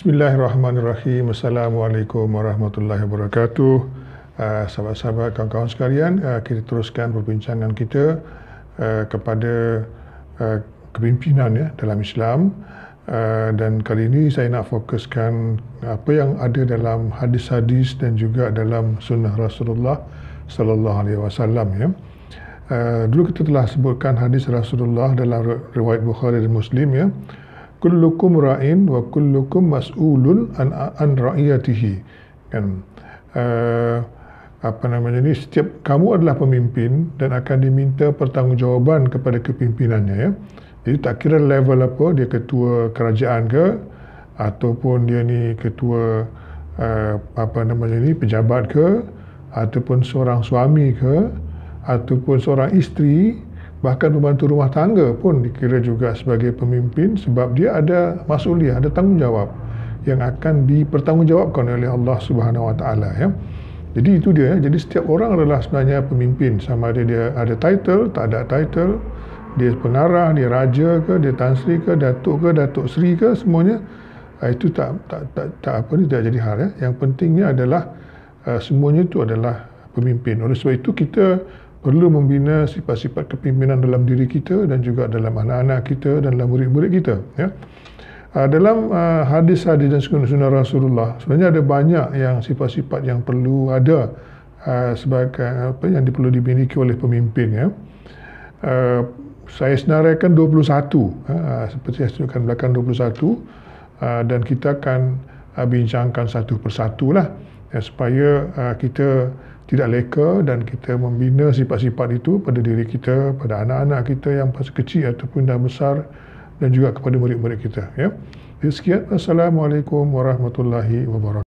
Bismillahirrahmanirrahim. Assalamualaikum warahmatullahi wabarakatuh. Uh, sahabat-sahabat, kawan-kawan sekalian, uh, kita teruskan perbincangan kita uh, kepada uh, kepimpinan ya, dalam Islam. Uh, dan kali ini saya nak fokuskan apa yang ada dalam hadis-hadis dan juga dalam sunnah Rasulullah sallallahu alaihi wasallam ya. dulu kita telah sebutkan hadis Rasulullah dalam riwayat Bukhari dan Muslim ya kullukum ra'in wa kullukum mas'ulun an, an ra'iyatihi kan uh, apa namanya ni setiap kamu adalah pemimpin dan akan diminta pertanggungjawaban kepada kepimpinannya ya jadi tak kira level apa dia ketua kerajaan ke ataupun dia ni ketua uh, apa namanya ni pejabat ke ataupun seorang suami ke ataupun seorang isteri Bahkan pembantu rumah tangga pun dikira juga sebagai pemimpin sebab dia ada masuliah, ada tanggungjawab yang akan dipertanggungjawabkan oleh Allah Subhanahu Wa Taala ya. Jadi itu dia. Ya. Jadi setiap orang adalah sebenarnya pemimpin sama ada dia ada title, tak ada title, dia pengarah, dia raja ke, dia tan sri ke, datuk ke, datuk sri ke semuanya ah, itu tak tak tak, tak apa ni tidak jadi hal ya. Yang pentingnya adalah ah, semuanya itu adalah pemimpin. Oleh sebab itu kita perlu membina sifat-sifat kepimpinan dalam diri kita dan juga dalam anak-anak kita dan dalam murid-murid kita ya. Uh, dalam uh, hadis-hadis dan sunnah-sunnah Rasulullah sebenarnya ada banyak yang sifat-sifat yang perlu ada uh, sebagai apa yang perlu dimiliki oleh pemimpin ya. Uh, saya senaraikan 21 uh, seperti yang saya tunjukkan belakang 21 uh, dan kita akan uh, bincangkan satu persatulah ya, supaya uh, kita tidak leka dan kita membina sifat-sifat itu pada diri kita, pada anak-anak kita yang masih kecil ataupun dah besar dan juga kepada murid-murid kita. Ya. ya sekian. Assalamualaikum warahmatullahi wabarakatuh.